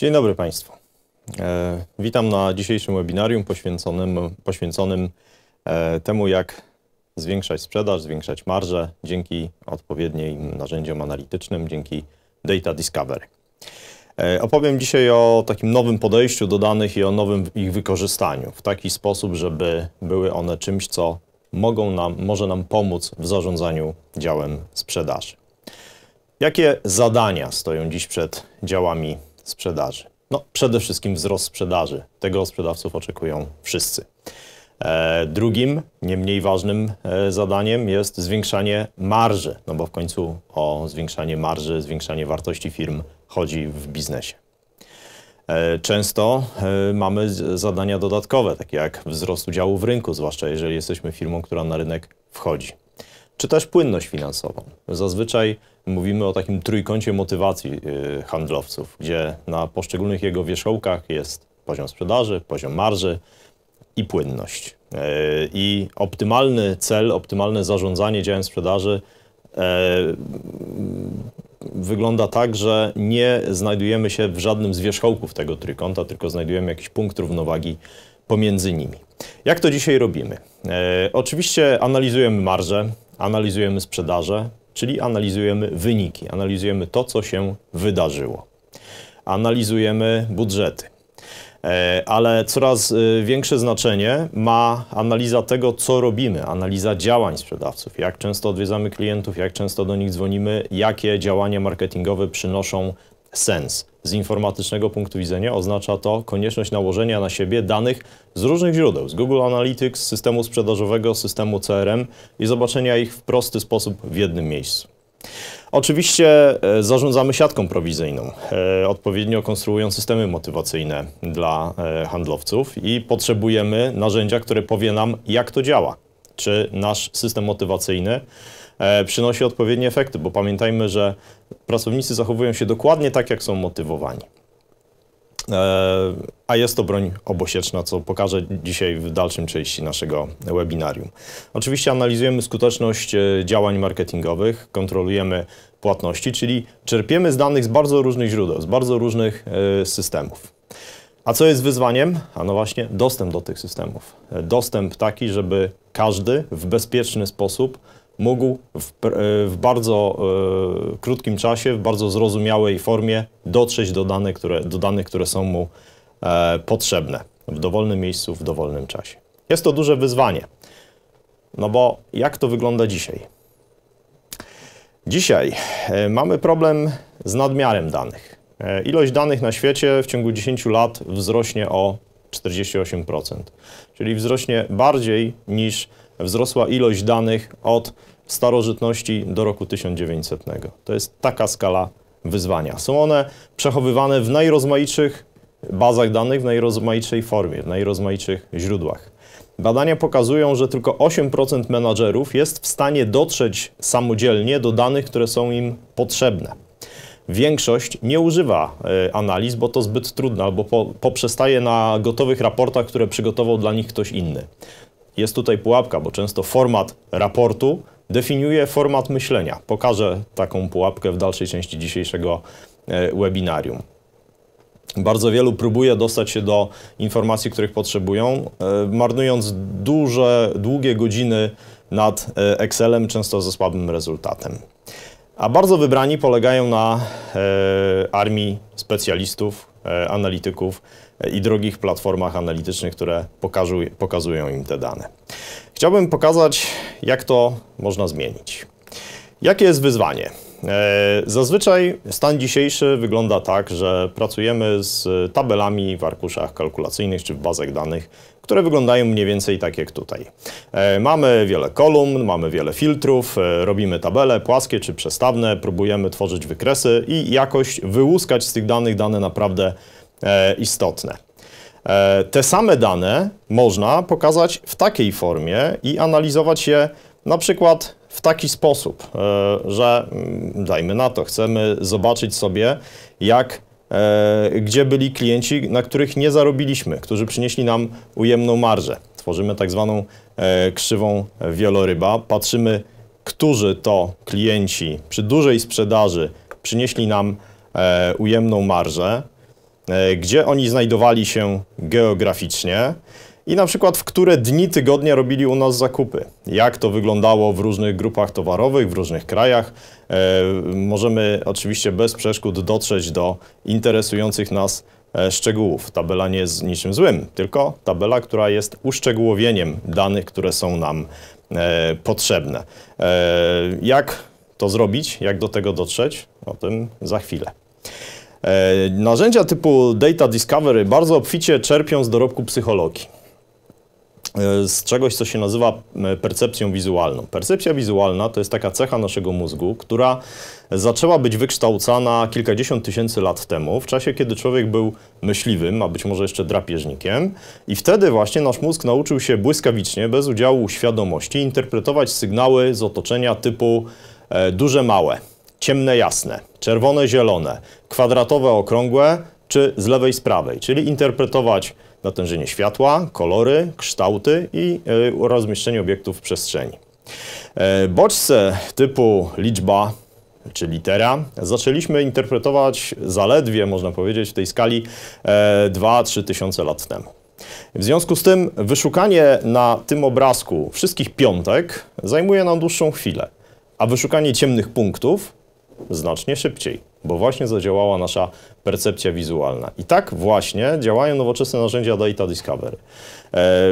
Dzień dobry Państwu. E, witam na dzisiejszym webinarium poświęconym, poświęconym e, temu, jak zwiększać sprzedaż, zwiększać marże dzięki odpowiednim narzędziom analitycznym, dzięki Data Discovery. E, opowiem dzisiaj o takim nowym podejściu do danych i o nowym ich wykorzystaniu w taki sposób, żeby były one czymś, co mogą nam, może nam pomóc w zarządzaniu działem sprzedaży. Jakie zadania stoją dziś przed działami sprzedaży. No, przede wszystkim wzrost sprzedaży. Tego sprzedawców oczekują wszyscy. E, drugim, nie mniej ważnym e, zadaniem jest zwiększanie marży, no bo w końcu o zwiększanie marży, zwiększanie wartości firm chodzi w biznesie. E, często e, mamy zadania dodatkowe, takie jak wzrost udziału w rynku, zwłaszcza jeżeli jesteśmy firmą, która na rynek wchodzi, czy też płynność finansową. Zazwyczaj mówimy o takim trójkącie motywacji y, handlowców, gdzie na poszczególnych jego wierzchołkach jest poziom sprzedaży, poziom marży i płynność. E, I optymalny cel, optymalne zarządzanie działem sprzedaży e, wygląda tak, że nie znajdujemy się w żadnym z wierzchołków tego trójkąta, tylko znajdujemy jakiś punkt równowagi pomiędzy nimi. Jak to dzisiaj robimy? E, oczywiście analizujemy marże, analizujemy sprzedaże, czyli analizujemy wyniki, analizujemy to, co się wydarzyło. Analizujemy budżety. E, ale coraz e, większe znaczenie ma analiza tego, co robimy, analiza działań sprzedawców, jak często odwiedzamy klientów, jak często do nich dzwonimy, jakie działania marketingowe przynoszą sens z informatycznego punktu widzenia oznacza to konieczność nałożenia na siebie danych z różnych źródeł, z Google Analytics, systemu sprzedażowego, systemu CRM i zobaczenia ich w prosty sposób w jednym miejscu. Oczywiście e, zarządzamy siatką prowizyjną, e, odpowiednio konstruując systemy motywacyjne dla e, handlowców i potrzebujemy narzędzia, które powie nam, jak to działa. Czy nasz system motywacyjny przynosi odpowiednie efekty, bo pamiętajmy, że pracownicy zachowują się dokładnie tak, jak są motywowani. E, a jest to broń obosieczna, co pokażę dzisiaj w dalszym części naszego webinarium. Oczywiście analizujemy skuteczność e, działań marketingowych, kontrolujemy płatności, czyli czerpiemy z danych z bardzo różnych źródeł, z bardzo różnych e, systemów. A co jest wyzwaniem? A no właśnie, dostęp do tych systemów. Dostęp taki, żeby każdy w bezpieczny sposób mógł w, e, w bardzo e, krótkim czasie, w bardzo zrozumiałej formie dotrzeć do danych, które, do danych, które są mu e, potrzebne w dowolnym miejscu, w dowolnym czasie. Jest to duże wyzwanie, no bo jak to wygląda dzisiaj? Dzisiaj e, mamy problem z nadmiarem danych. E, ilość danych na świecie w ciągu 10 lat wzrośnie o 48%, czyli wzrośnie bardziej niż wzrosła ilość danych od starożytności do roku 1900. To jest taka skala wyzwania. Są one przechowywane w najrozmaitszych bazach danych, w najrozmaitszej formie, w najrozmaitszych źródłach. Badania pokazują, że tylko 8% menadżerów jest w stanie dotrzeć samodzielnie do danych, które są im potrzebne. Większość nie używa e, analiz, bo to zbyt trudne, albo poprzestaje na gotowych raportach, które przygotował dla nich ktoś inny jest tutaj pułapka, bo często format raportu definiuje format myślenia. Pokażę taką pułapkę w dalszej części dzisiejszego e, webinarium. Bardzo wielu próbuje dostać się do informacji, których potrzebują, e, marnując duże, długie godziny nad e, Excelem, często ze słabym rezultatem. A bardzo wybrani polegają na armii specjalistów, analityków, i drogich platformach analitycznych, które pokażu, pokazują im te dane. Chciałbym pokazać, jak to można zmienić. Jakie jest wyzwanie? E, zazwyczaj stan dzisiejszy wygląda tak, że pracujemy z tabelami w arkuszach kalkulacyjnych czy w bazach danych, które wyglądają mniej więcej tak jak tutaj. E, mamy wiele kolumn, mamy wiele filtrów, e, robimy tabele płaskie czy przestawne, próbujemy tworzyć wykresy i jakoś wyłuskać z tych danych dane naprawdę E, istotne. E, te same dane można pokazać w takiej formie i analizować je na przykład w taki sposób, e, że mm, dajmy na to, chcemy zobaczyć sobie, jak gdzie byli klienci, na których nie zarobiliśmy, którzy przynieśli nam ujemną marżę. Tworzymy tak zwaną krzywą wieloryba, patrzymy, którzy to klienci przy dużej sprzedaży przynieśli nam ujemną marżę, E, gdzie oni znajdowali się geograficznie i na przykład w które dni tygodnia robili u nas zakupy. Jak to wyglądało w różnych grupach towarowych, w różnych krajach. E, możemy oczywiście bez przeszkód dotrzeć do interesujących nas e, szczegółów. Tabela nie jest niczym złym, tylko tabela, która jest uszczegółowieniem danych, które są nam potrzebne. jak to zrobić, jak do tego dotrzeć, o tym za chwilę. E, narzędzia typu Data Discovery bardzo obficie czerpią z dorobku psychologii. E, z czegoś, co się nazywa e, percepcją wizualną. Percepcja wizualna to jest taka cecha naszego mózgu, która zaczęła być wykształcana kilkadziesiąt tysięcy lat temu, w czasie kiedy człowiek był myśliwym, a być może jeszcze drapieżnikiem, i wtedy właśnie nasz mózg nauczył się błyskawicznie, bez udziału świadomości, interpretować sygnały z otoczenia typu duże, małe ciemne, jasne, czerwone, zielone, kwadratowe, okrągłe, czy z lewej, z prawej, czyli interpretować natężenie światła, kolory, kształty i e, rozmieszczenie obiektów w przestrzeni. E, bodźce typu liczba czy litera zaczęliśmy interpretować zaledwie, można powiedzieć, w tej skali 2-3 e, tysiące lat temu. W związku z tym wyszukanie na tym obrazku wszystkich piątek zajmuje nam dłuższą chwilę, a wyszukanie ciemnych punktów znacznie szybciej, bo właśnie zadziałała nasza percepcja wizualna. I tak właśnie działają nowoczesne narzędzia Data Discovery.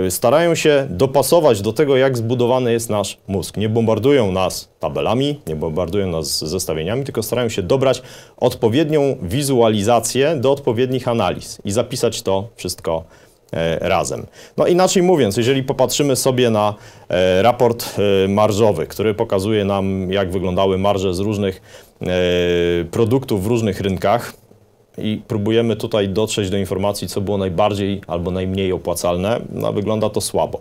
E, starają się dopasować do tego, jak zbudowany jest nasz mózg. Nie bombardują nas tabelami, nie bombardują nas zestawieniami, tylko starają się dobrać odpowiednią wizualizację do odpowiednich analiz i zapisać to wszystko E, razem. No inaczej mówiąc, jeżeli popatrzymy sobie na e, raport e, marżowy, który pokazuje nam, jak wyglądały marże z różnych produktów w różnych rynkach, i próbujemy tutaj dotrzeć do informacji, co było najbardziej albo najmniej opłacalne, no, wygląda to słabo.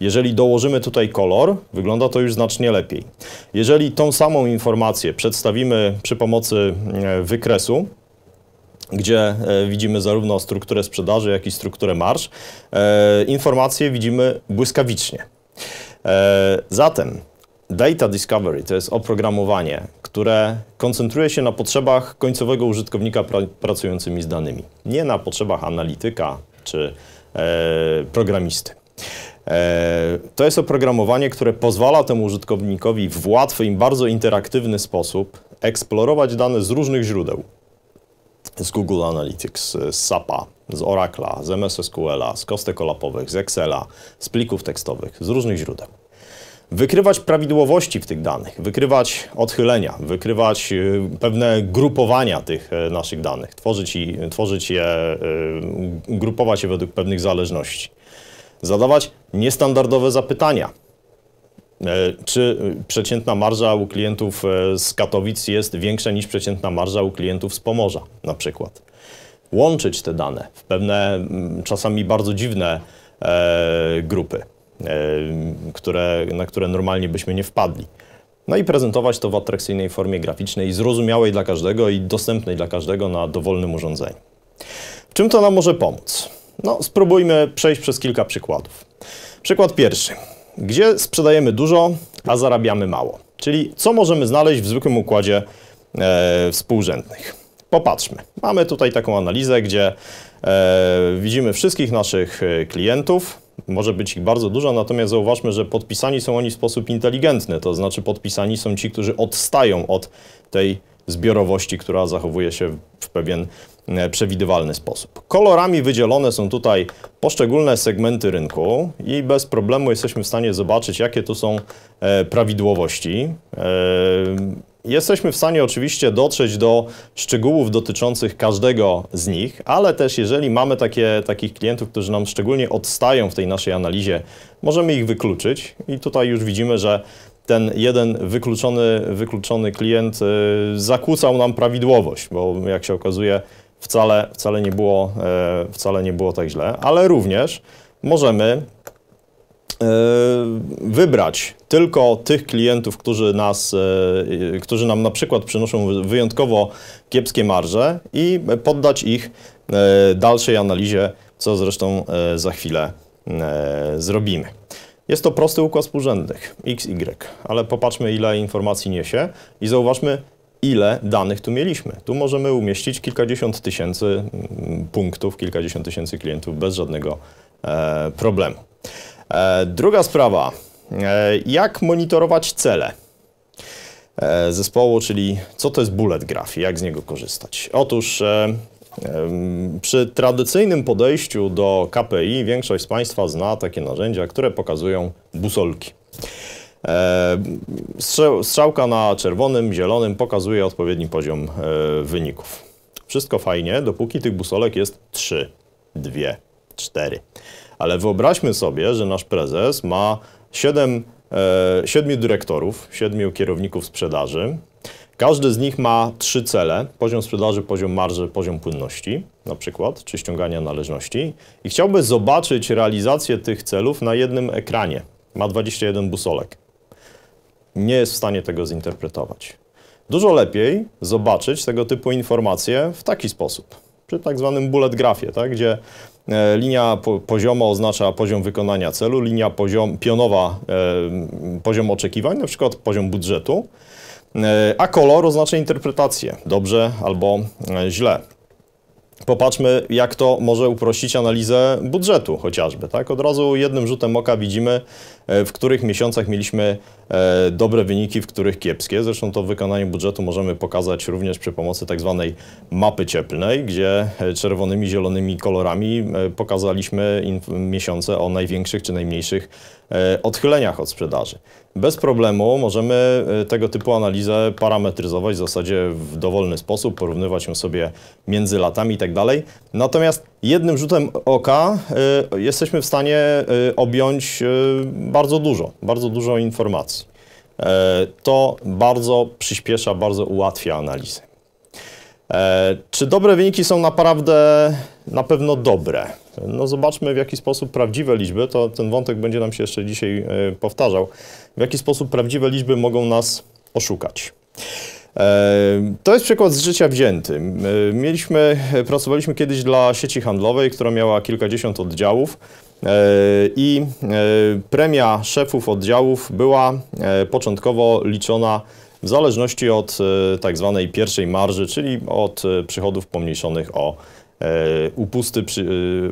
Jeżeli dołożymy tutaj kolor, wygląda to już znacznie lepiej. Jeżeli tą samą informację przedstawimy przy pomocy wykresu, gdzie e, widzimy zarówno strukturę sprzedaży, jak i strukturę marsz. E, informacje widzimy błyskawicznie. E, zatem Data Discovery to jest oprogramowanie, które koncentruje się na potrzebach końcowego użytkownika pra pracującymi z danymi, nie na potrzebach analityka czy programisty. To jest oprogramowanie, które pozwala temu użytkownikowi w łatwy i bardzo interaktywny sposób eksplorować dane z różnych źródeł z Google Analytics, e, z SAP-a, z Oracle'a, z MS SQL-a, z kostek z Excela, z plików tekstowych, z różnych źródeł. Wykrywać prawidłowości w tych danych, wykrywać odchylenia, wykrywać e, pewne grupowania tych e, naszych danych, tworzyć, i, tworzyć je, grupować je według pewnych zależności. Zadawać niestandardowe zapytania, E, czy przeciętna marża u klientów e, z Katowic jest większa niż przeciętna marża u klientów z Pomorza na przykład? Łączyć te dane w pewne mm, czasami bardzo dziwne e, grupy, które, na które normalnie byśmy nie wpadli. No i prezentować to w atrakcyjnej formie graficznej, zrozumiałej dla każdego i dostępnej dla każdego na dowolnym urządzeniu. W czym to nam może pomóc? No, spróbujmy przejść przez kilka przykładów. Przykład pierwszy gdzie sprzedajemy dużo, a zarabiamy mało. Czyli co możemy znaleźć w zwykłym układzie e, współrzędnych. Popatrzmy. Mamy tutaj taką analizę, gdzie e, widzimy wszystkich naszych e, klientów. Może być ich bardzo dużo, natomiast zauważmy, że podpisani są oni w sposób inteligentny, to znaczy podpisani są ci, którzy odstają od tej zbiorowości, która zachowuje się w pewien E, przewidywalny sposób. Kolorami wydzielone są tutaj poszczególne segmenty rynku i bez problemu jesteśmy w stanie zobaczyć, jakie tu są e, prawidłowości. E, jesteśmy w stanie oczywiście dotrzeć do szczegółów dotyczących każdego z nich, ale też jeżeli mamy takie, takich klientów, którzy nam szczególnie odstają w tej naszej analizie, możemy ich wykluczyć i tutaj już widzimy, że ten jeden wykluczony, wykluczony klient zakłócał nam prawidłowość, bo jak się okazuje, wcale, wcale, nie było, e, wcale nie było tak źle, ale również możemy e, wybrać tylko tych klientów, którzy, nas, e, którzy nam na przykład przynoszą wyjątkowo kiepskie marże i poddać ich dalszej analizie, co zresztą za chwilę zrobimy. Jest to prosty układ współrzędnych, x, y, ale popatrzmy ile informacji niesie i zauważmy, ile danych tu mieliśmy. Tu możemy umieścić kilkadziesiąt tysięcy mm, punktów, kilkadziesiąt tysięcy klientów bez żadnego e, problemu. E, druga sprawa, e, jak monitorować cele? E, zespołu, czyli co to jest bullet graph i jak z niego korzystać. Otóż e, przy tradycyjnym podejściu do KPI większość z Państwa zna takie narzędzia, które pokazują busolki. E, strzałka na czerwonym, zielonym pokazuje odpowiedni poziom e, wyników. Wszystko fajnie, dopóki tych busolek jest 3, 2, 4. Ale wyobraźmy sobie, że nasz prezes ma 7, 7 e, dyrektorów, 7 kierowników sprzedaży. Każdy z nich ma trzy cele: poziom sprzedaży, poziom marży, poziom płynności, na przykład, czy ściągania należności. I chciałby zobaczyć realizację tych celów na jednym ekranie. Ma 21 busolek nie jest w stanie tego zinterpretować. Dużo lepiej zobaczyć tego typu informacje w taki sposób, przy tak zwanym bullet grafie, tak, gdzie e, Linia pozioma oznacza poziom wykonania celu, linia poziom, pionowa e, poziom oczekiwań, na przykład poziom budżetu, e, a kolor oznacza interpretację, dobrze albo źle. Popatrzmy, jak to może uprościć analizę budżetu chociażby. Tak? Od razu jednym rzutem oka widzimy, E, w których miesiącach mieliśmy e, dobre wyniki, w których kiepskie. Zresztą to wykonanie budżetu możemy pokazać również przy pomocy tak zwanej mapy cieplnej, gdzie e, czerwonymi, zielonymi kolorami pokazaliśmy miesiące o największych czy najmniejszych odchyleniach od sprzedaży. Bez problemu możemy tego typu analizę parametryzować w zasadzie w dowolny sposób, porównywać ją sobie między latami i tak dalej. Natomiast jednym rzutem oka y, jesteśmy w stanie y, objąć y, bardzo dużo, bardzo dużo informacji. E, to bardzo przyspiesza, bardzo ułatwia analizę. E, czy dobre wyniki są naprawdę na pewno dobre? No zobaczmy w jaki sposób prawdziwe liczby, to ten wątek będzie nam się jeszcze dzisiaj e, powtarzał, w jaki sposób prawdziwe liczby mogą nas oszukać. E, to jest przykład z życia wzięty. E, mieliśmy, pracowaliśmy kiedyś dla sieci handlowej, która miała kilkadziesiąt oddziałów e, i premia szefów oddziałów była początkowo liczona w zależności od tak zwanej pierwszej marży, czyli od przychodów pomniejszonych o upusty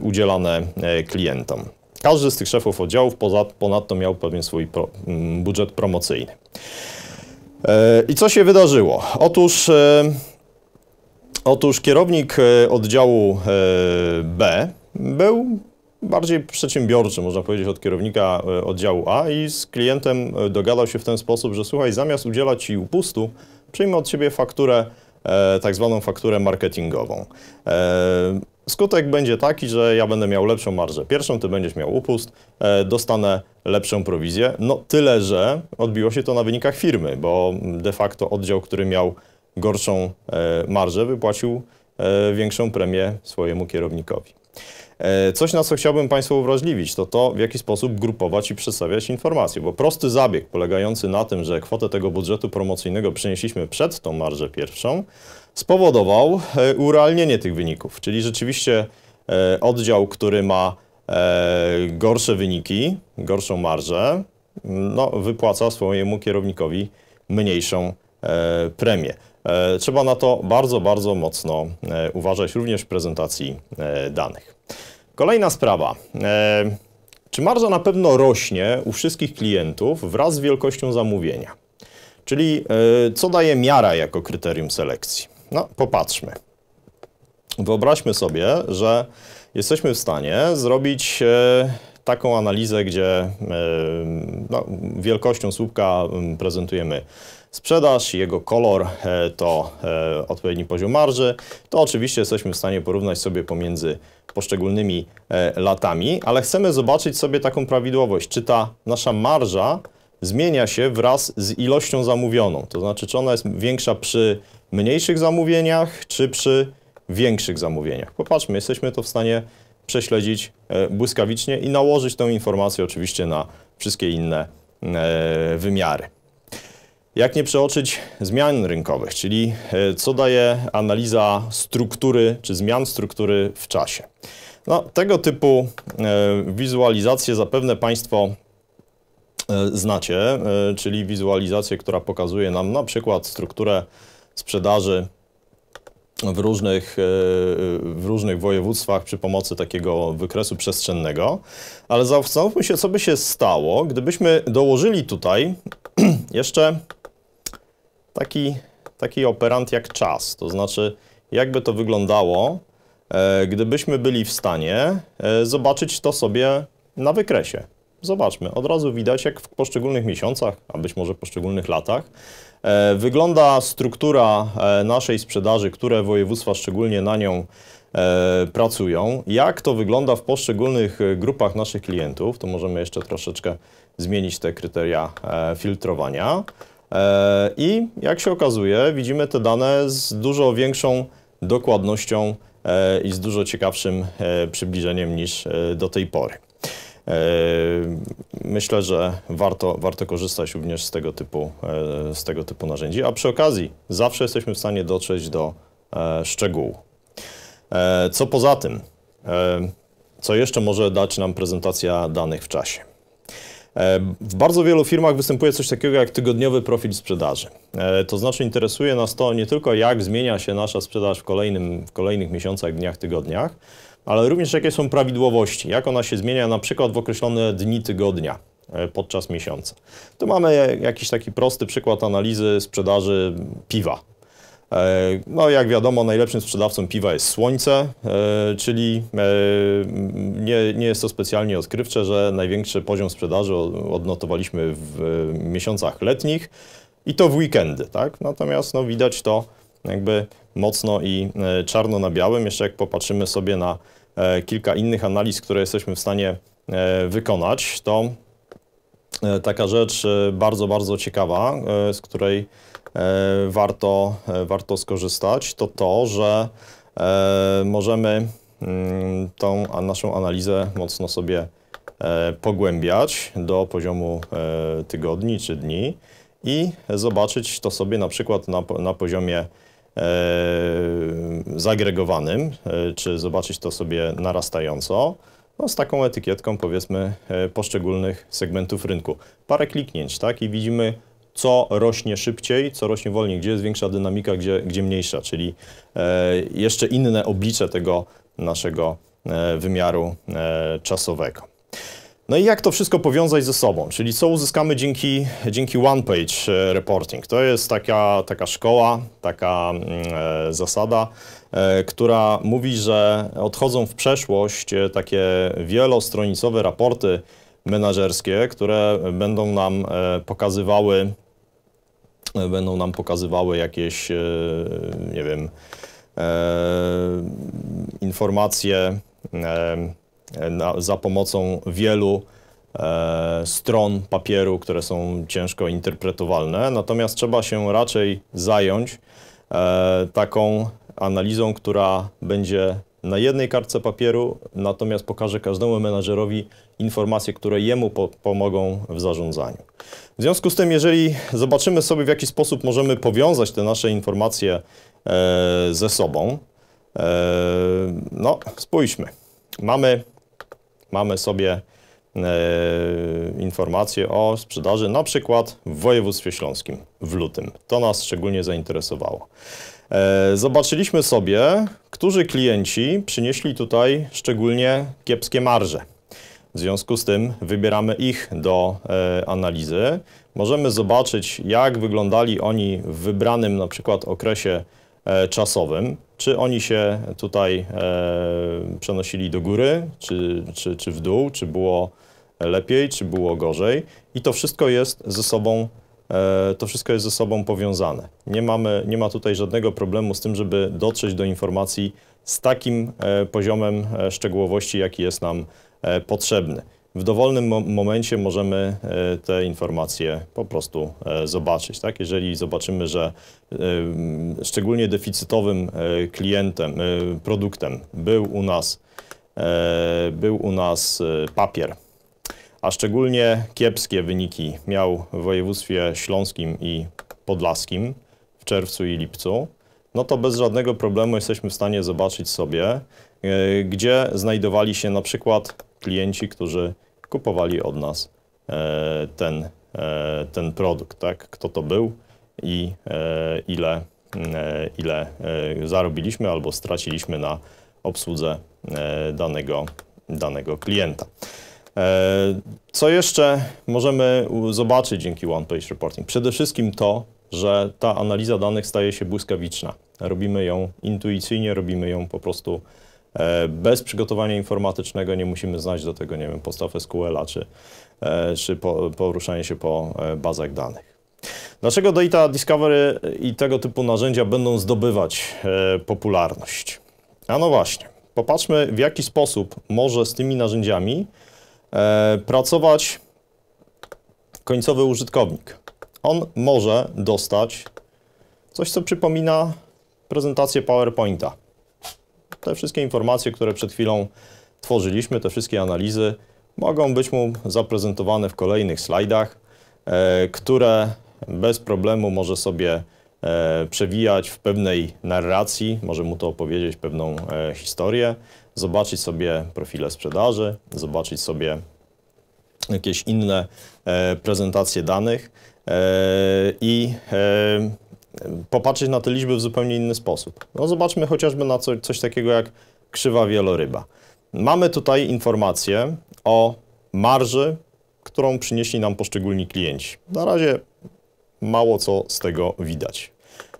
udzielane klientom. Każdy z tych szefów oddziałów ponadto miał pewien swój budżet promocyjny. E, I co się wydarzyło? Otóż, e, otóż kierownik e, oddziału B był bardziej przedsiębiorczy, można powiedzieć, od kierownika oddziału A i z klientem dogadał się w ten sposób, że słuchaj, zamiast udzielać Ci upustu, przyjmę od Ciebie fakturę, tak zwaną fakturę marketingową. Skutek będzie taki, że ja będę miał lepszą marżę pierwszą, Ty będziesz miał upust, dostanę lepszą prowizję. No tyle, że odbiło się to na wynikach firmy, bo de facto oddział, który miał gorszą e, marżę, wypłacił e, większą premię swojemu kierownikowi. E, coś, na co chciałbym Państwu uwrażliwić, to to, w jaki sposób grupować i przedstawiać informacje, bo prosty zabieg polegający na tym, że kwotę tego budżetu promocyjnego przenieśliśmy przed tą marżę pierwszą, spowodował urealnienie tych wyników, czyli rzeczywiście oddział, który ma E, gorsze wyniki, gorszą marżę, no, wypłaca swojemu kierownikowi mniejszą e, premię. E, trzeba na to bardzo, bardzo mocno uważać również w prezentacji danych. Kolejna sprawa. Czy marża na pewno rośnie u wszystkich klientów wraz z wielkością zamówienia? Czyli co daje miara jako kryterium selekcji? No, popatrzmy. Wyobraźmy sobie, że jesteśmy w stanie zrobić e, taką analizę, gdzie e, no, wielkością słupka mm, prezentujemy sprzedaż, jego kolor e, to odpowiedni poziom marży, to oczywiście jesteśmy w stanie porównać sobie pomiędzy poszczególnymi latami, ale chcemy zobaczyć sobie taką prawidłowość, czy ta nasza marża zmienia się wraz z ilością zamówioną, to znaczy czy ona jest większa przy mniejszych zamówieniach, czy przy większych zamówieniach. Popatrzmy, jesteśmy to w stanie prześledzić e, błyskawicznie i nałożyć tę informację oczywiście na wszystkie inne e, wymiary. Jak nie przeoczyć zmian rynkowych, czyli e, co daje analiza struktury czy zmian struktury w czasie. No, tego typu wizualizacje zapewne Państwo znacie, czyli wizualizację, która pokazuje nam na przykład strukturę sprzedaży w różnych, e, w różnych województwach przy pomocy takiego wykresu przestrzennego, ale zastanówmy się, co by się stało, gdybyśmy dołożyli tutaj jeszcze taki, taki operant jak czas, to znaczy jakby to wyglądało, e, gdybyśmy byli w stanie e, zobaczyć to sobie na wykresie. Zobaczmy, od razu widać jak w poszczególnych miesiącach, a być może poszczególnych latach, E, wygląda struktura e, naszej sprzedaży, które województwa szczególnie na nią e, pracują. Jak to wygląda w poszczególnych grupach naszych klientów, to możemy jeszcze troszeczkę zmienić te kryteria filtrowania. I jak się okazuje, widzimy te dane z dużo większą dokładnością i z dużo ciekawszym przybliżeniem niż do tej pory. E, myślę, że warto, warto korzystać również z tego, typu, e, z tego typu narzędzi, a przy okazji zawsze jesteśmy w stanie dotrzeć do e, szczegółu. Co poza tym, co jeszcze może dać nam prezentacja danych w czasie? W bardzo wielu firmach występuje coś takiego jak tygodniowy profil sprzedaży. To znaczy interesuje nas to nie tylko jak zmienia się nasza sprzedaż w, kolejnym, w kolejnych miesiącach, dniach, tygodniach, ale również jakie są prawidłowości, jak ona się zmienia na przykład w określone dni tygodnia e, podczas miesiąca. Tu mamy jakiś taki prosty przykład analizy sprzedaży piwa. E, no, jak wiadomo, najlepszym sprzedawcą piwa jest słońce, e, czyli nie, nie jest to specjalnie odkrywcze, że największy poziom sprzedaży odnotowaliśmy w miesiącach letnich i to w weekendy, tak? Natomiast no, widać to jakby mocno i e, czarno na białym. Jeszcze jak popatrzymy sobie na e, kilka innych analiz, które jesteśmy w stanie e, wykonać, to taka rzecz bardzo, bardzo ciekawa, z której warto, warto skorzystać, to to, że możemy mm, tą naszą analizę mocno sobie pogłębiać do poziomu tygodni czy dni i zobaczyć to sobie na przykład na, na poziomie E, zagregowanym, e, czy zobaczyć to sobie narastająco, no, z taką etykietką powiedzmy e, poszczególnych segmentów rynku. Parę kliknięć, tak, i widzimy co rośnie szybciej, co rośnie wolniej, gdzie jest większa dynamika, gdzie, gdzie mniejsza, czyli jeszcze inne oblicze tego naszego wymiaru czasowego. No i jak to wszystko powiązać ze sobą? Czyli co uzyskamy dzięki, dzięki one-page e, reporting? To jest taka, taka szkoła, taka mm, e, zasada, e, która mówi, że odchodzą w przeszłość e, takie wielostronicowe raporty menażerskie, które będą nam e, pokazywały, e, będą nam pokazywały jakieś, nie wiem, informacje, na, za pomocą wielu e, stron papieru, które są ciężko interpretowalne. Natomiast trzeba się raczej zająć e, taką analizą, która będzie na jednej kartce papieru, natomiast pokaże każdemu menadżerowi informacje, które jemu po pomogą w zarządzaniu. W związku z tym, jeżeli zobaczymy sobie, w jaki sposób możemy powiązać te nasze informacje e, ze sobą, e, no spójrzmy. Mamy mamy sobie e, informacje o sprzedaży na przykład w województwie śląskim w lutym. To nas szczególnie zainteresowało. E, zobaczyliśmy sobie, którzy klienci przynieśli tutaj szczególnie kiepskie marże. W związku z tym wybieramy ich do e, analizy. Możemy zobaczyć, jak wyglądali oni w wybranym na przykład okresie E, czasowym. Czy oni się tutaj e, przenosili do góry, czy, czy, czy w dół, czy było lepiej, czy było gorzej. I to wszystko jest ze sobą, e, to wszystko jest ze sobą powiązane. Nie, mamy, nie ma tutaj żadnego problemu z tym, żeby dotrzeć do informacji z takim poziomem szczegółowości, jaki jest nam potrzebny w dowolnym momencie możemy e, te informacje po prostu e, zobaczyć. Tak? Jeżeli zobaczymy, że e, szczególnie deficytowym klientem, produktem był u nas, był u nas papier, a szczególnie kiepskie wyniki miał w województwie śląskim i podlaskim w czerwcu i lipcu, no to bez żadnego problemu jesteśmy w stanie zobaczyć sobie, gdzie znajdowali się na przykład klienci, którzy kupowali od nas e, ten, e, ten produkt, tak? kto to był i e, ile, mm, ile zarobiliśmy albo straciliśmy na obsłudze danego, danego klienta. Co jeszcze możemy zobaczyć dzięki One Page Reporting? Przede wszystkim to, że ta analiza danych staje się błyskawiczna. Robimy ją intuicyjnie, robimy ją po prostu E, bez przygotowania informatycznego nie musimy znać do tego, nie wiem, podstaw SQL-a czy, e, czy po, poruszanie się po e, bazach danych. Dlaczego Data Discovery i tego typu narzędzia będą zdobywać popularność? A no właśnie, popatrzmy w jaki sposób może z tymi narzędziami pracować końcowy użytkownik. On może dostać coś, co przypomina prezentację PowerPointa te wszystkie informacje, które przed chwilą tworzyliśmy, te wszystkie analizy mogą być mu zaprezentowane w kolejnych slajdach, e, które bez problemu może sobie e, przewijać w pewnej narracji, może mu to opowiedzieć pewną e, historię, zobaczyć sobie profile sprzedaży, zobaczyć sobie jakieś inne prezentacje danych i popatrzeć na te liczby w zupełnie inny sposób. No zobaczmy chociażby na co, coś takiego jak krzywa wieloryba. Mamy tutaj informację o marży, którą przynieśli nam poszczególni klienci. Na razie mało co z tego widać.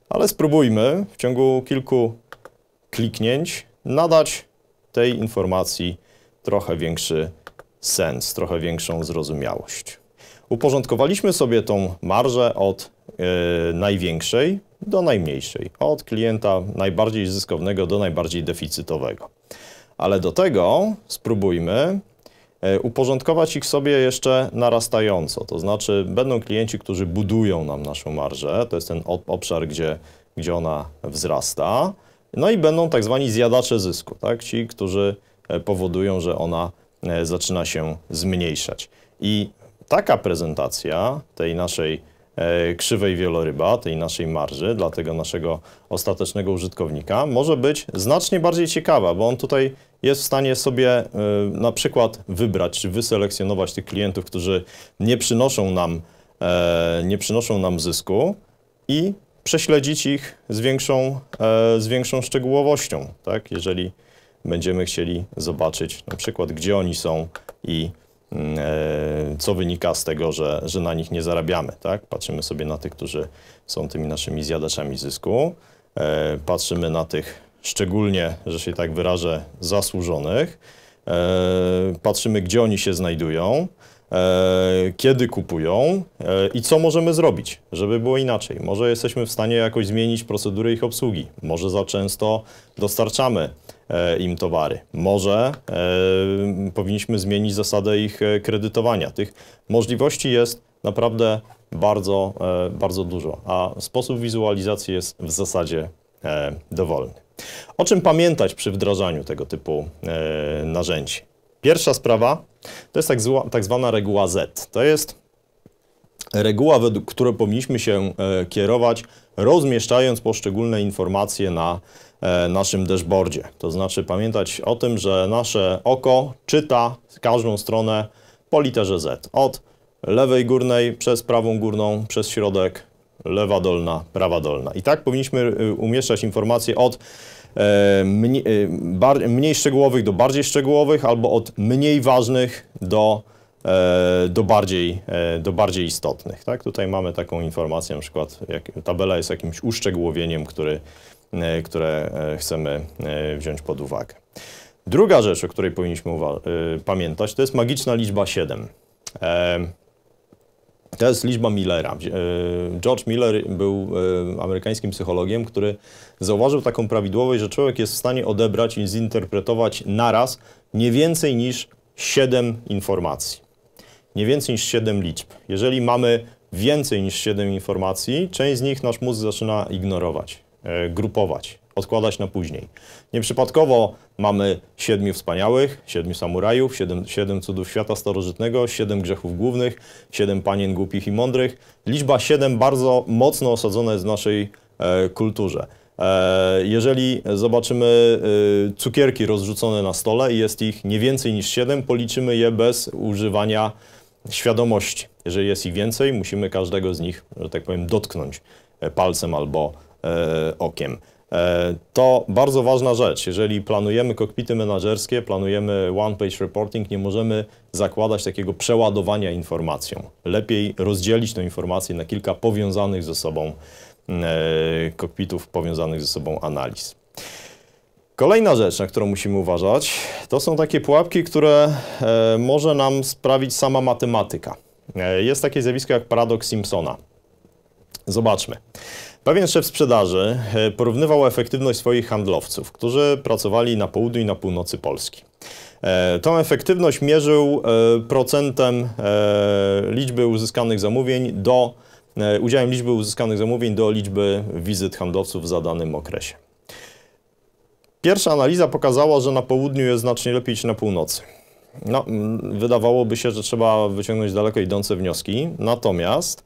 Ale spróbujmy w ciągu kilku kliknięć nadać tej informacji trochę większy sens, trochę większą zrozumiałość. Uporządkowaliśmy sobie tą marżę od E, największej do najmniejszej, od klienta najbardziej zyskownego do najbardziej deficytowego. Ale do tego spróbujmy e, uporządkować ich sobie jeszcze narastająco. To znaczy, będą klienci, którzy budują nam naszą marżę, to jest ten obszar, gdzie, gdzie ona wzrasta. No i będą tak zwani zjadacze zysku, tak? ci, którzy e, powodują, że ona zaczyna się zmniejszać. I taka prezentacja tej naszej E, krzywej wieloryba, tej naszej marży dla tego naszego ostatecznego użytkownika, może być znacznie bardziej ciekawa, bo on tutaj jest w stanie sobie e, na przykład wybrać czy wyselekcjonować tych klientów, którzy nie przynoszą nam, e, nie przynoszą nam zysku i prześledzić ich z większą, z większą szczegółowością. Tak? Jeżeli będziemy chcieli zobaczyć na przykład, gdzie oni są i E, co wynika z tego, że, że na nich nie zarabiamy. Tak? Patrzymy sobie na tych, którzy są tymi naszymi zjadaczami zysku, e, patrzymy na tych szczególnie, że się tak wyrażę, zasłużonych, e, patrzymy, gdzie oni się znajdują, kiedy kupują i co możemy zrobić, żeby było inaczej. Może jesteśmy w stanie jakoś zmienić procedury ich obsługi, może za często dostarczamy E, im towary. Może e, powinniśmy zmienić zasadę ich e, kredytowania. Tych możliwości jest naprawdę bardzo, bardzo dużo, a sposób wizualizacji jest w zasadzie dowolny. O czym pamiętać przy wdrażaniu tego typu narzędzi? Pierwsza sprawa to jest tak, zła, tak zwana reguła Z. To jest reguła, według której powinniśmy się kierować, rozmieszczając poszczególne informacje na E, naszym dashboardzie. To znaczy pamiętać o tym, że nasze oko czyta każdą stronę po literze Z. Od lewej górnej przez prawą górną, przez środek, lewa dolna, prawa dolna. I tak powinniśmy e, umieszczać informacje od e, mniej, szczegółowych do bardziej szczegółowych albo od mniej ważnych do do bardziej, do bardziej istotnych. Tak? Tutaj mamy taką informację, na przykład jak, tabela jest jakimś uszczegółowieniem, który E, które e, chcemy e, wziąć pod uwagę. Druga rzecz, o której powinniśmy pamiętać, to jest magiczna liczba 7. To jest liczba Millera. George Miller był amerykańskim psychologiem, który zauważył taką prawidłowość, że człowiek jest w stanie odebrać i zinterpretować naraz nie więcej niż 7 informacji. Nie więcej niż 7 liczb. Jeżeli mamy więcej niż 7 informacji, część z nich nasz mózg zaczyna ignorować. E, grupować, odkładać na później. Nieprzypadkowo mamy siedmiu wspaniałych, siedmiu samurajów, siedem, siedem cudów świata starożytnego, siedem grzechów głównych, siedem panien głupich i mądrych. Liczba siedem bardzo mocno osadzona jest w naszej e, kulturze. E, jeżeli zobaczymy e, cukierki rozrzucone na stole i jest ich nie więcej niż siedem, policzymy je bez używania świadomości. Jeżeli jest ich więcej, musimy każdego z nich, że tak powiem, dotknąć e, palcem albo E, okiem. E, to bardzo ważna rzecz. Jeżeli planujemy kokpity menedżerskie, planujemy one-page reporting, nie możemy zakładać takiego przeładowania informacją. Lepiej rozdzielić tę informację na kilka powiązanych ze sobą e, kokpitów, powiązanych ze sobą analiz. Kolejna rzecz, na którą musimy uważać, to są takie pułapki, które może nam sprawić sama matematyka. Jest takie zjawisko jak paradoks Simpsona. Zobaczmy. Pewien szef sprzedaży e, porównywał efektywność swoich handlowców, którzy pracowali na południu i na północy Polski. E, tą efektywność mierzył e, procentem liczby uzyskanych zamówień do udziałem liczby uzyskanych zamówień do liczby wizyt handlowców za danym okresie. Pierwsza analiza pokazała, że na południu jest znacznie lepiej niż na północy. No, wydawałoby się, że trzeba wyciągnąć daleko idące wnioski, natomiast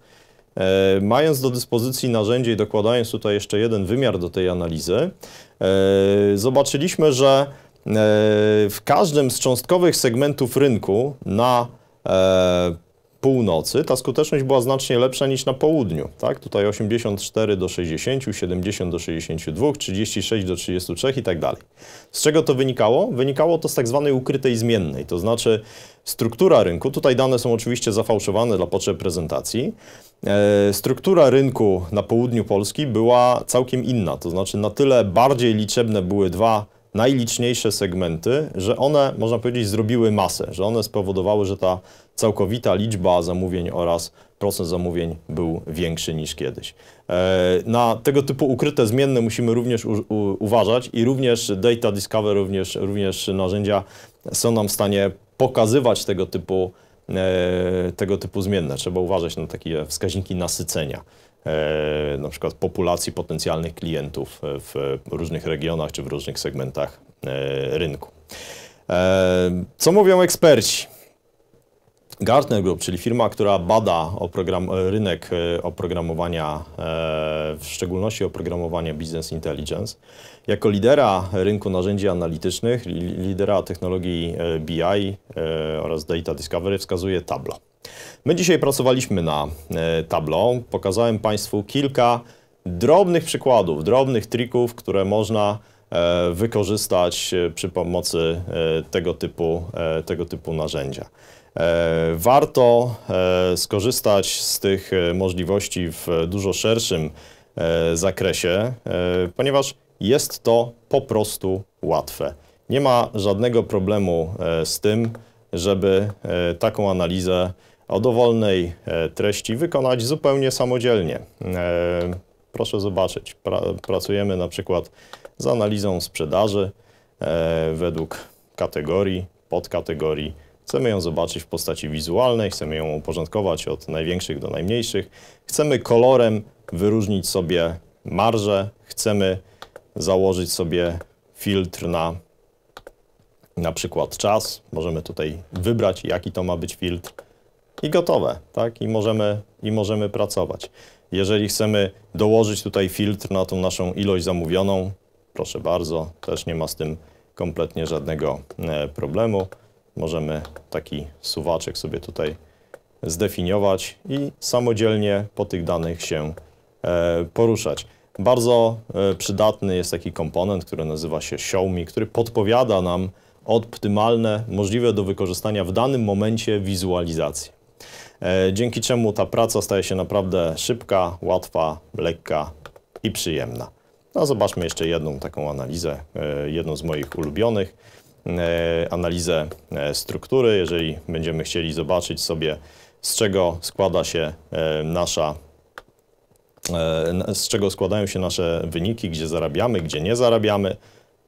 E, mając do dyspozycji narzędzie i dokładając tutaj jeszcze jeden wymiar do tej analizy, e, zobaczyliśmy, że e, w każdym z cząstkowych segmentów rynku na północy ta skuteczność była znacznie lepsza niż na południu. Tak? Tutaj 84 do 60, 70 do 62, 36 do 33 i tak dalej. Z czego to wynikało? Wynikało to z tak zwanej ukrytej zmiennej, to znaczy struktura rynku. Tutaj dane są oczywiście zafałszowane dla potrzeb prezentacji, E, struktura rynku na południu Polski była całkiem inna. To znaczy, na tyle bardziej liczebne były dwa najliczniejsze segmenty, że one, można powiedzieć, zrobiły masę, że one spowodowały, że ta całkowita liczba zamówień oraz procent zamówień był większy niż kiedyś. E, na tego typu ukryte zmienne musimy również uważać i również Data Discover, również, również narzędzia są nam w stanie pokazywać tego typu E, tego typu zmienne. Trzeba uważać na takie wskaźniki nasycenia. E, na przykład populacji potencjalnych klientów e, w różnych regionach czy w różnych segmentach rynku. Co mówią eksperci? Gartner Group, czyli firma, która bada oprogram rynek e, oprogramowania, e, w szczególności oprogramowania Business Intelligence, jako lidera rynku narzędzi analitycznych, lidera technologii e, BI oraz Data Discovery wskazuje Tableau. My dzisiaj pracowaliśmy na Tableau. Pokazałem Państwu kilka drobnych przykładów, drobnych trików, które można wykorzystać przy pomocy tego typu, tego typu narzędzia. E, warto e, skorzystać z tych e, możliwości w dużo szerszym zakresie, ponieważ jest to po prostu łatwe. Nie ma żadnego problemu z tym, żeby taką analizę o dowolnej treści wykonać zupełnie samodzielnie. Proszę zobaczyć, pra pracujemy na przykład z analizą sprzedaży według kategorii, podkategorii, Chcemy ją zobaczyć w postaci wizualnej, chcemy ją uporządkować od największych do najmniejszych. Chcemy kolorem wyróżnić sobie marże, chcemy założyć sobie filtr na na przykład czas. Możemy tutaj wybrać, jaki to ma być filtr i gotowe, tak? I możemy, i możemy pracować. Jeżeli chcemy dołożyć tutaj filtr na tą naszą ilość zamówioną, proszę bardzo, też nie ma z tym kompletnie żadnego e, problemu możemy taki suwaczek sobie tutaj zdefiniować i samodzielnie po tych danych się e, poruszać. Bardzo e, przydatny jest taki komponent, który nazywa się Xiaomi, który podpowiada nam optymalne, możliwe do wykorzystania w danym momencie wizualizacje. Dzięki czemu ta praca staje się naprawdę szybka, łatwa, lekka i przyjemna. No, zobaczmy jeszcze jedną taką analizę, e, jedną z moich ulubionych. E, analizę e, struktury, jeżeli będziemy chcieli zobaczyć sobie, z czego składa się e, nasza z czego składają się nasze wyniki, gdzie zarabiamy, gdzie nie zarabiamy,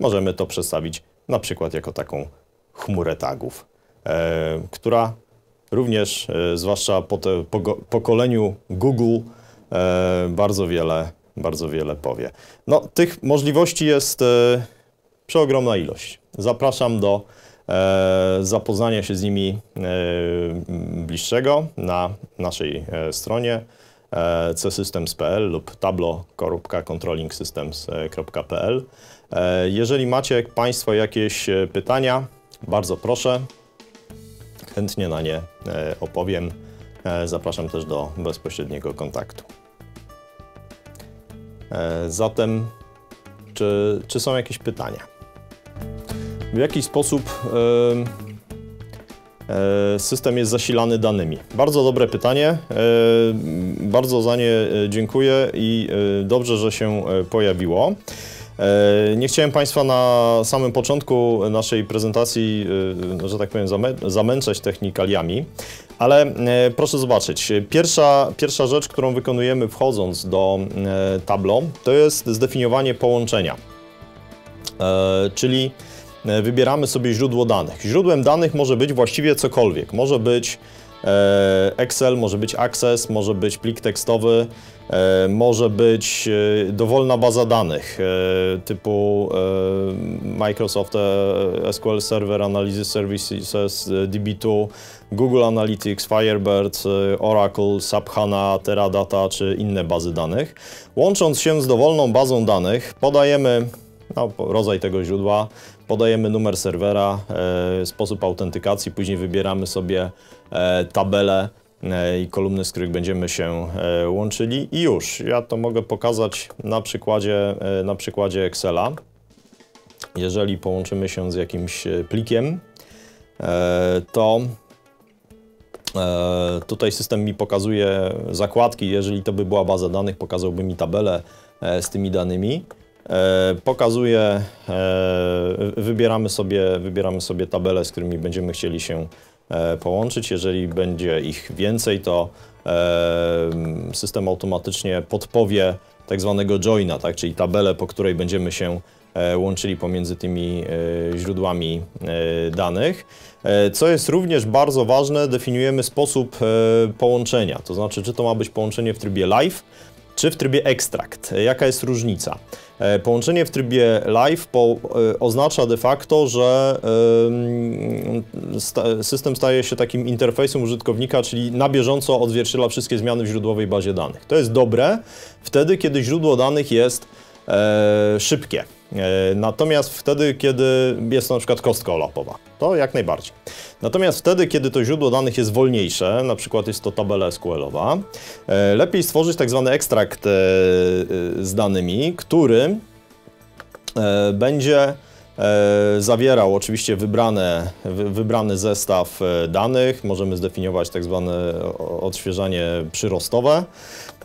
możemy to przedstawić na przykład jako taką chmurę tagów, która również, zwłaszcza po, te, po pokoleniu Google, bardzo wiele, bardzo wiele powie. No, tych możliwości jest Przeogromna ilość. Zapraszam do e, zapoznania się z nimi e, bliższego na naszej e, stronie e, csystems.pl lub tablo.controllingsystems.pl. E, jeżeli macie Państwo jakieś e, pytania, bardzo proszę, chętnie na nie opowiem. Zapraszam też do bezpośredniego kontaktu. Zatem, czy, czy są jakieś pytania? W jaki sposób e, system jest zasilany danymi? Bardzo dobre pytanie, e, bardzo za nie e, dziękuję i dobrze, że się pojawiło. Nie chciałem Państwa na samym początku naszej prezentacji, że tak powiem, zamęczać technikaliami, ale proszę zobaczyć. Pierwsza, pierwsza rzecz, którą wykonujemy wchodząc do Tableau, to jest zdefiniowanie połączenia. E, czyli e, wybieramy sobie źródło danych. Źródłem danych może być właściwie cokolwiek. Może być e, Excel, może być Access, może być plik tekstowy, może być dowolna baza danych typu Microsoft SQL Server Analysis Services, DB2, Google Analytics, Firebird, Oracle, SAP HANA, Teradata czy inne bazy danych. Łącząc się z dowolną bazą danych podajemy no, rodzaj tego źródła, podajemy numer serwera, e, sposób autentykacji, później wybieramy sobie e, tabelę e, i kolumny, z których będziemy się e, łączyli i już. Ja to mogę pokazać na przykładzie, e, na przykładzie Excela. Jeżeli połączymy się z jakimś e, plikiem, to Tutaj system mi pokazuje zakładki, jeżeli to by była baza danych, pokazałby mi tabelę z tymi danymi. E, pokazuje, wybieramy sobie, wybieramy sobie tabele, z którymi będziemy chcieli się e, połączyć. Jeżeli będzie ich więcej, to e, system automatycznie podpowie tak zwanego joina, tak? czyli tabelę, po której będziemy się łączyli pomiędzy tymi źródłami danych. Co jest również bardzo ważne, definiujemy sposób połączenia, to znaczy czy to ma być połączenie w trybie live, czy w trybie ekstrakt. Jaka jest różnica? E, połączenie w trybie live po, e, oznacza de facto, że system staje się takim interfejsem użytkownika, czyli na bieżąco odzwierciedla wszystkie zmiany w źródłowej bazie danych. To jest dobre wtedy, kiedy źródło danych jest e, szybkie. E, natomiast wtedy, kiedy jest to na przykład kostka olapowa, to jak najbardziej. Natomiast wtedy, kiedy to źródło danych jest wolniejsze, na przykład jest to tabela SQL-owa, e, lepiej stworzyć tak zwany ekstrakt e, z danymi, który będzie zawierał oczywiście wybrane, wybrany zestaw danych, możemy zdefiniować tak zwane odświeżanie przyrostowe,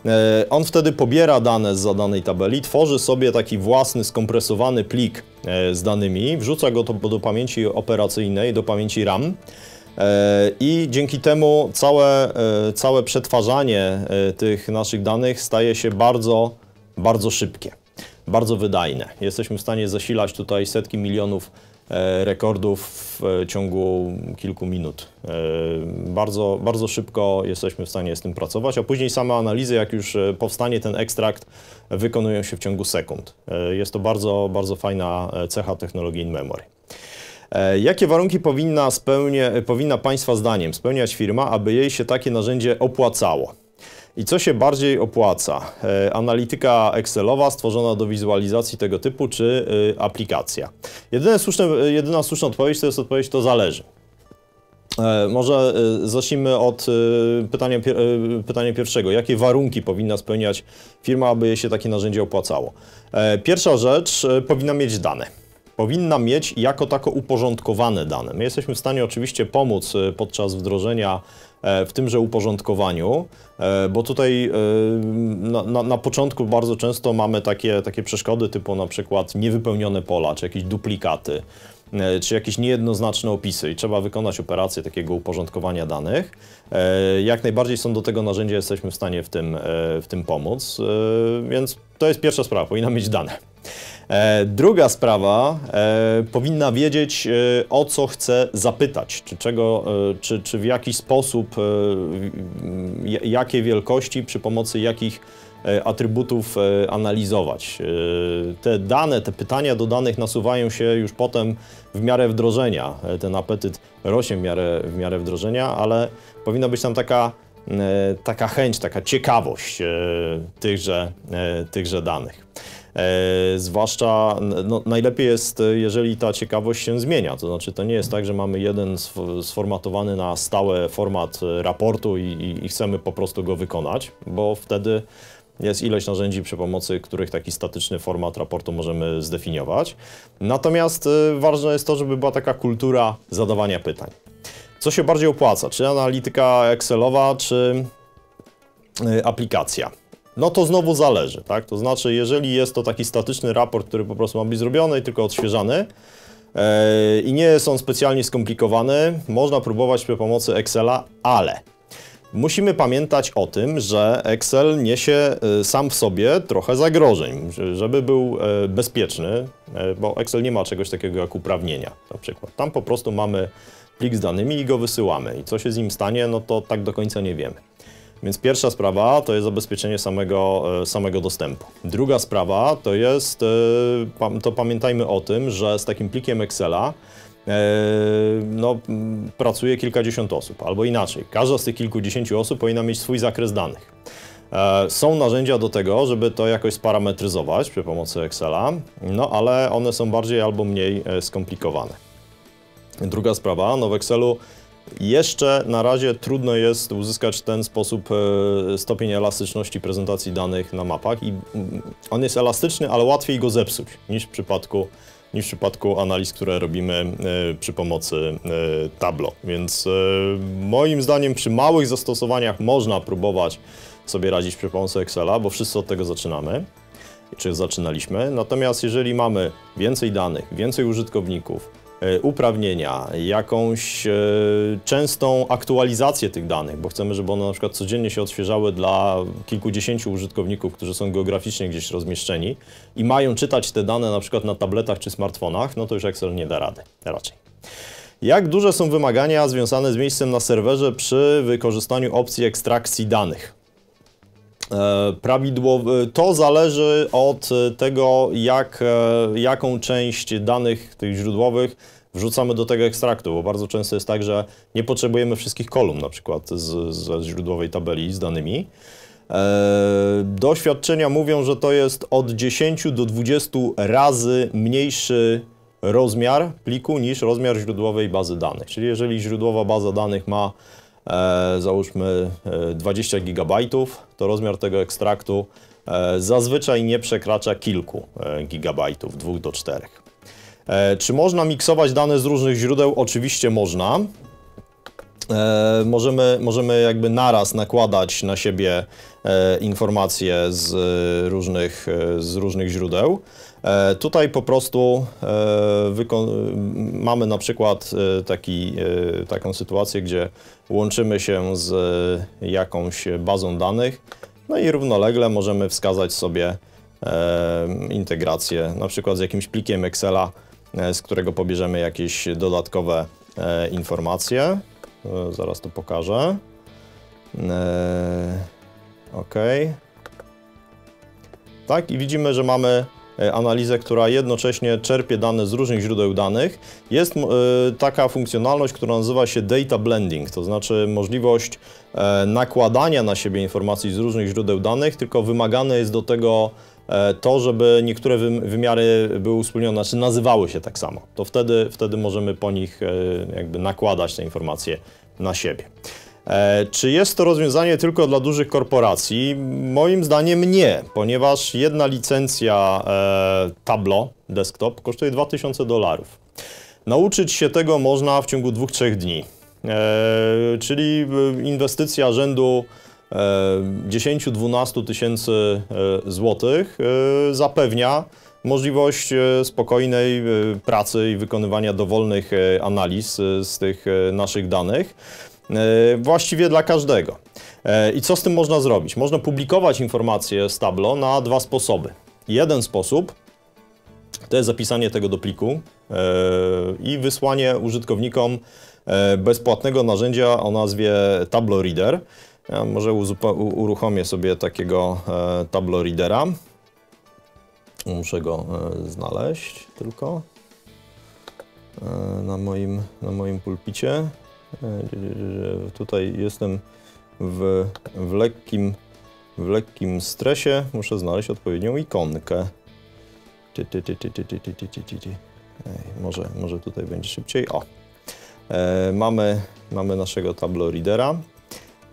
E, on wtedy pobiera dane z zadanej tabeli, tworzy sobie taki własny skompresowany plik e, z danymi, wrzuca go do, do pamięci operacyjnej, do pamięci RAM. E, I dzięki temu całe, całe przetwarzanie tych naszych danych staje się bardzo, bardzo szybkie, bardzo wydajne. Jesteśmy w stanie zasilać tutaj setki milionów E, rekordów w e, ciągu kilku minut. E, bardzo, bardzo szybko jesteśmy w stanie z tym pracować, a później same analizy, jak już powstanie ten ekstrakt, wykonują się w ciągu sekund. Jest to bardzo, bardzo fajna cecha technologii in-memory. Jakie warunki powinna, spełnie, powinna Państwa zdaniem spełniać firma, aby jej się takie narzędzie opłacało? I co się bardziej opłaca? E, analityka Excelowa stworzona do wizualizacji tego typu, czy e, aplikacja? Jedyne słuszne, e, jedyna słuszna odpowiedź to jest odpowiedź to zależy. Może zacznijmy od pytania, pytania pierwszego. Jakie warunki powinna spełniać firma, aby jej się takie narzędzie opłacało? Pierwsza rzecz, powinna mieć dane powinna mieć jako tako uporządkowane dane. My jesteśmy w stanie oczywiście pomóc podczas wdrożenia E, w tymże uporządkowaniu, e, bo tutaj e, na, na, na, początku bardzo często mamy takie, takie przeszkody typu na przykład niewypełnione pola, czy jakieś duplikaty, czy jakieś niejednoznaczne opisy i trzeba wykonać operację takiego uporządkowania danych. Jak najbardziej są do tego narzędzia, jesteśmy w stanie w tym, w tym pomóc, więc to jest pierwsza sprawa, powinna mieć dane. E, druga sprawa, e, powinna wiedzieć e, o co chce zapytać, czy, czego, czy, czy w jaki sposób, jakie wielkości, przy pomocy jakich atrybutów analizować. Te dane, te pytania do danych nasuwają się już potem w miarę wdrożenia. Ten apetyt rośnie w miarę, w miarę wdrożenia, ale powinna być tam taka, taka chęć, taka ciekawość tychże, tychże danych. E, zwłaszcza no, najlepiej jest, jeżeli ta ciekawość się zmienia, to znaczy to nie jest tak, że mamy jeden sformatowany na stałe format e, raportu i, i chcemy po prostu go wykonać, bo wtedy jest ilość narzędzi, przy pomocy których taki statyczny format raportu możemy zdefiniować. Natomiast e, ważne jest to, żeby była taka kultura zadawania pytań. Co się bardziej opłaca? Czy analityka Excelowa, czy aplikacja? no to znowu zależy, tak? To znaczy, jeżeli jest to taki statyczny raport, który po prostu ma być zrobiony i tylko odświeżany e, i nie jest on specjalnie skomplikowany, można próbować przy pomocy Excela, ale musimy pamiętać o tym, że Excel niesie e, sam w sobie trochę zagrożeń, żeby był e, bezpieczny, bo Excel nie ma czegoś takiego jak uprawnienia na przykład. Tam po prostu mamy plik z danymi i go wysyłamy i co się z nim stanie, no to tak do końca nie wiemy. Więc pierwsza sprawa to jest zabezpieczenie samego, e, samego dostępu. Druga sprawa to jest, e, to pamiętajmy o tym, że z takim plikiem Excela e, no, pracuje kilkadziesiąt osób, albo inaczej, każda z tych kilkudziesięciu osób powinna mieć swój zakres danych. Są narzędzia do tego, żeby to jakoś sparametryzować przy pomocy Excela, no ale one są bardziej albo mniej skomplikowane. Druga sprawa, no w Excelu jeszcze na razie trudno jest uzyskać w ten sposób e, stopień elastyczności prezentacji danych na mapach i mm, on jest elastyczny, ale łatwiej go zepsuć niż w przypadku, niż w przypadku analiz, które robimy e, przy pomocy e, Tableau. Więc moim zdaniem przy małych zastosowaniach można próbować sobie radzić przy pomocy Excela, bo wszyscy od tego zaczynamy czy zaczynaliśmy. Natomiast jeżeli mamy więcej danych, więcej użytkowników, E, uprawnienia, jakąś e, częstą aktualizację tych danych, bo chcemy, żeby one na przykład codziennie się odświeżały dla kilkudziesięciu użytkowników, którzy są geograficznie gdzieś rozmieszczeni i mają czytać te dane na przykład na tabletach czy smartfonach, no to już Excel nie da rady raczej. Jak duże są wymagania związane z miejscem na serwerze przy wykorzystaniu opcji ekstrakcji danych? E, prawidłowy. To zależy od tego, jak, jaką część danych tych źródłowych wrzucamy do tego ekstraktu, bo bardzo często jest tak, że nie potrzebujemy wszystkich kolumn na przykład z, z źródłowej tabeli z danymi. E, doświadczenia mówią, że to jest od 10 do 20 razy mniejszy rozmiar pliku niż rozmiar źródłowej bazy danych. Czyli jeżeli źródłowa baza danych ma e, załóżmy 20 e, GB, to rozmiar tego ekstraktu e, zazwyczaj nie przekracza kilku e, gigabajtów, 2 do 4. E, czy można miksować dane z różnych źródeł? Oczywiście można. E, możemy, możemy jakby naraz nakładać na siebie e, informacje z e, różnych, e, z różnych źródeł. E, tutaj po prostu mamy na przykład taki, taką sytuację, gdzie łączymy się z jakąś bazą danych, no i równolegle możemy wskazać sobie integrację na przykład z jakimś plikiem Excela, E, z którego pobierzemy jakieś dodatkowe e, informacje. E, zaraz to pokażę. Ok. Tak, i widzimy, że mamy analizę, która jednocześnie czerpie dane z różnych źródeł danych. Jest taka funkcjonalność, która nazywa się data blending, to znaczy możliwość nakładania na siebie informacji z różnych źródeł danych, tylko wymagane jest do tego E, to, żeby niektóre wymiary były uwspólnione, znaczy nazywały się tak samo, to wtedy, wtedy możemy po nich e, jakby nakładać te informacje na siebie. E, czy jest to rozwiązanie tylko dla dużych korporacji? Moim zdaniem nie, ponieważ jedna licencja Tableau desktop kosztuje 2000 dolarów. Nauczyć się tego można w ciągu 2-3 dni. Czyli inwestycja rzędu 10-12 e, tysięcy e, złotych e, zapewnia możliwość spokojnej pracy i wykonywania dowolnych analiz z tych naszych danych. Właściwie dla każdego. I co z tym można zrobić? Można publikować informacje z Tableau na dwa sposoby. Jeden sposób to jest zapisanie tego do pliku i wysłanie użytkownikom bezpłatnego narzędzia o nazwie Tableau Reader. Ja może uruchomię sobie takiego e, tablo readera. Muszę go e, znaleźć tylko e, na, moim, na moim pulpicie. E, tutaj jestem w, w, lekkim, w lekkim stresie. Muszę znaleźć odpowiednią ikonkę. Ty, ty, ty, Ej, może, może tutaj będzie szybciej. O! E, mamy, mamy naszego tablo readera.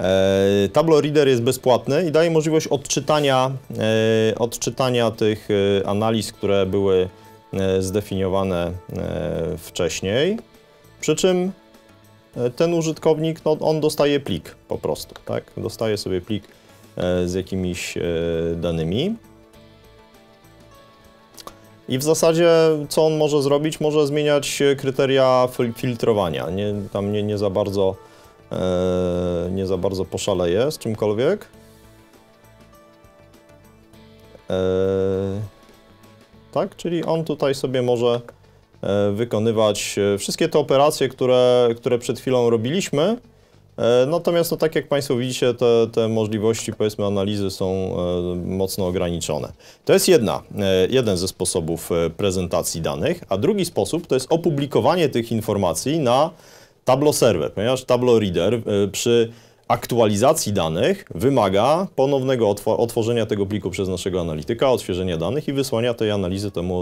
E, Tableau Reader jest bezpłatny i daje możliwość odczytania, e, odczytania tych e, analiz, które były zdefiniowane wcześniej. Przy czym ten użytkownik, no, on dostaje plik po prostu, tak? Dostaje sobie plik z jakimiś danymi. I w zasadzie co on może zrobić? Może zmieniać kryteria filtrowania. Nie, tam nie, nie za bardzo E, nie za bardzo poszaleje z czymkolwiek. E, tak, czyli on tutaj sobie może e, wykonywać wszystkie te operacje, które, które przed chwilą robiliśmy. Natomiast, no, tak jak Państwo widzicie, te, te możliwości, powiedzmy, analizy są mocno ograniczone. To jest jedna, jeden ze sposobów prezentacji danych, a drugi sposób to jest opublikowanie tych informacji na Tableau Server, ponieważ Tableau Reader y, przy aktualizacji danych wymaga ponownego otworzenia tego pliku przez naszego analityka, odświeżenia danych i wysłania tej analizy temu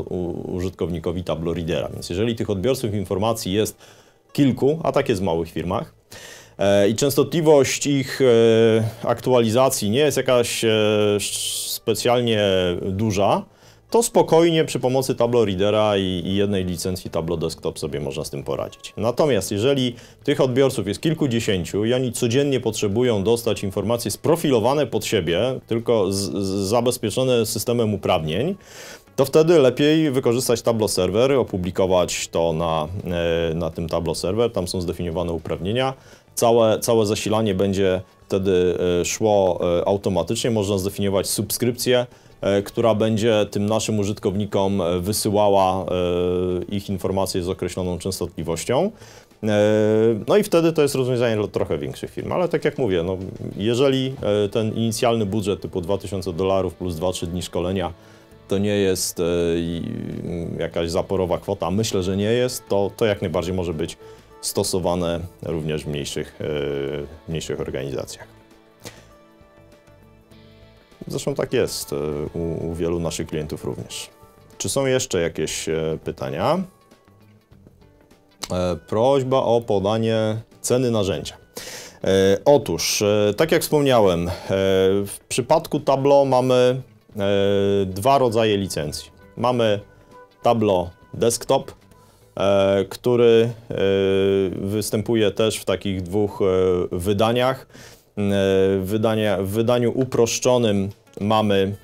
użytkownikowi Tableau Readera. Więc jeżeli tych odbiorców informacji jest kilku, a tak jest w małych firmach, e, i częstotliwość ich e, aktualizacji nie jest jakaś e, specjalnie duża, to spokojnie przy pomocy Tableau Readera i, i, jednej licencji Tableau Desktop sobie można z tym poradzić. Natomiast jeżeli tych odbiorców jest kilkudziesięciu i oni codziennie potrzebują dostać informacje sprofilowane pod siebie, tylko z, z zabezpieczone systemem uprawnień, to wtedy lepiej wykorzystać Tableau Server, opublikować to na, e, na tym Tableau Server, tam są zdefiniowane uprawnienia. Całe, całe zasilanie będzie wtedy e, szło e, automatycznie, można zdefiniować subskrypcję, E, która będzie tym naszym użytkownikom e, wysyłała e, ich informacje z określoną częstotliwością. No i wtedy to jest rozwiązanie dla trochę większych firm, ale tak jak mówię, no, jeżeli ten inicjalny budżet typu 2000 dolarów plus 2-3 dni szkolenia to nie jest mm, jakaś zaporowa kwota, myślę, że nie jest, to, to jak najbardziej może być stosowane również w mniejszych, mniejszych organizacjach. Zresztą tak jest e, u, u wielu naszych klientów również. Czy są jeszcze jakieś e, pytania? E, prośba o podanie ceny narzędzia. Otóż, tak jak wspomniałem, w przypadku Tableau mamy dwa rodzaje licencji. Mamy Tableau Desktop, który występuje też w takich dwóch wydaniach. w wydaniu uproszczonym mamy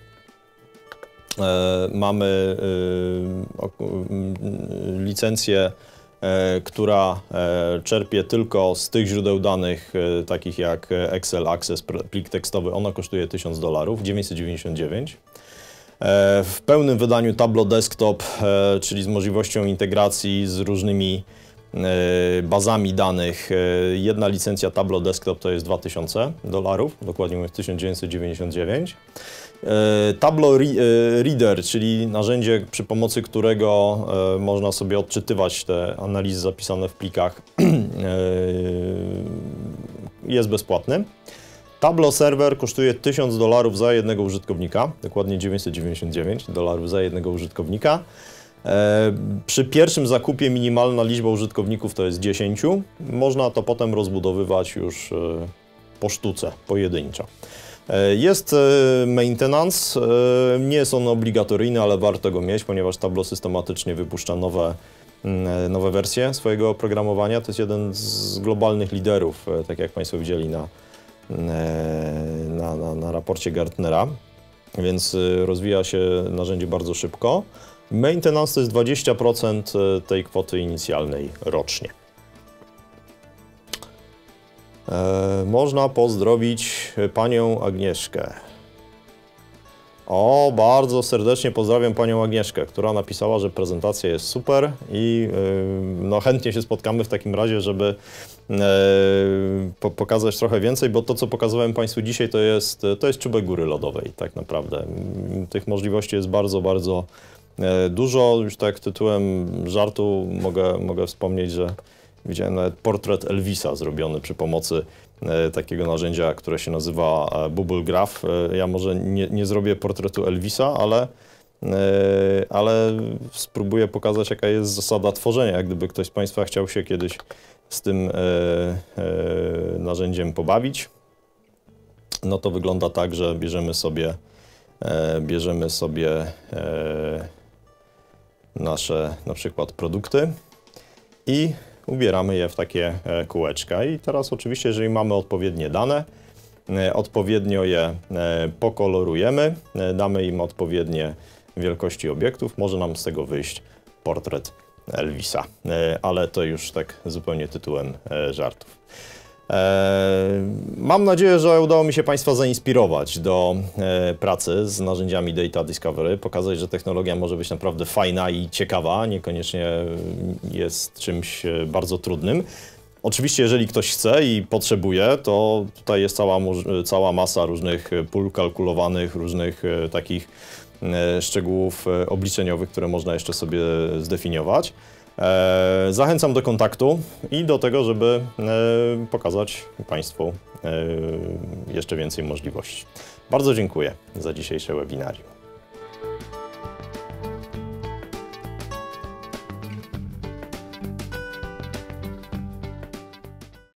e, mamy e, licencję, e, która czerpie tylko z tych źródeł danych, takich jak Excel Access, plik tekstowy. Ona kosztuje 1000 dolarów, 999. W pełnym wydaniu Tableau Desktop, czyli z możliwością integracji z różnymi E, bazami danych. E, jedna licencja Tableau Desktop to jest 2000 dolarów, dokładnie mówiąc 1999. Tableau Reader, czyli narzędzie, przy pomocy którego e, można sobie odczytywać te analizy zapisane w plikach, jest bezpłatny. Tableau Server kosztuje 1000 dolarów za jednego użytkownika, dokładnie 999 dolarów za jednego użytkownika. E, przy pierwszym zakupie minimalna liczba użytkowników to jest 10. Można to potem rozbudowywać już e, po sztuce, pojedynczo. E, jest maintenance, nie jest on obligatoryjny, ale warto go mieć, ponieważ Tableau systematycznie wypuszcza nowe, mm, nowe wersje swojego oprogramowania. To jest jeden z globalnych liderów, tak jak Państwo widzieli na, mm, na, na, na raporcie Gartnera, więc rozwija się narzędzie bardzo szybko. Maintenance to jest 20% y, tej kwoty inicjalnej rocznie. E, można pozdrowić panią Agnieszkę. O, bardzo serdecznie pozdrawiam panią Agnieszkę, która napisała, że prezentacja jest super i yy, no, chętnie się spotkamy w takim razie, żeby yy, po pokazać trochę więcej, bo to, co pokazywałem państwu dzisiaj, to jest, to jest czubek góry lodowej tak naprawdę. Mm, tych możliwości jest bardzo, bardzo E, dużo. Już tak tytułem żartu mogę, mogę wspomnieć, że widziałem nawet portret Elvisa zrobiony przy pomocy e, takiego narzędzia, które się nazywa e, Bubble Graph. Ja może nie, nie zrobię portretu Elvisa, ale ale spróbuję pokazać, jaka jest zasada tworzenia. Gdyby ktoś z Państwa chciał się kiedyś z tym narzędziem pobawić, no to wygląda tak, że bierzemy sobie, bierzemy sobie nasze na przykład produkty i ubieramy je w takie e, kółeczka. I teraz oczywiście, jeżeli mamy odpowiednie dane, e, odpowiednio je e, pokolorujemy, damy im odpowiednie wielkości obiektów, może nam z tego wyjść portret Elvisa, ale to już tak zupełnie tytułem żartów. E, mam nadzieję, że udało mi się Państwa zainspirować do e, pracy z narzędziami Data Discovery, pokazać, że technologia może być naprawdę fajna i ciekawa, niekoniecznie jest czymś e, bardzo trudnym. Oczywiście, jeżeli ktoś chce i potrzebuje, to tutaj jest cała, cała masa różnych pól kalkulowanych, różnych takich szczegółów obliczeniowych, które można jeszcze sobie zdefiniować. E, zachęcam do kontaktu i do tego, żeby e, pokazać Państwu e, jeszcze więcej możliwości. Bardzo dziękuję za dzisiejsze webinarium.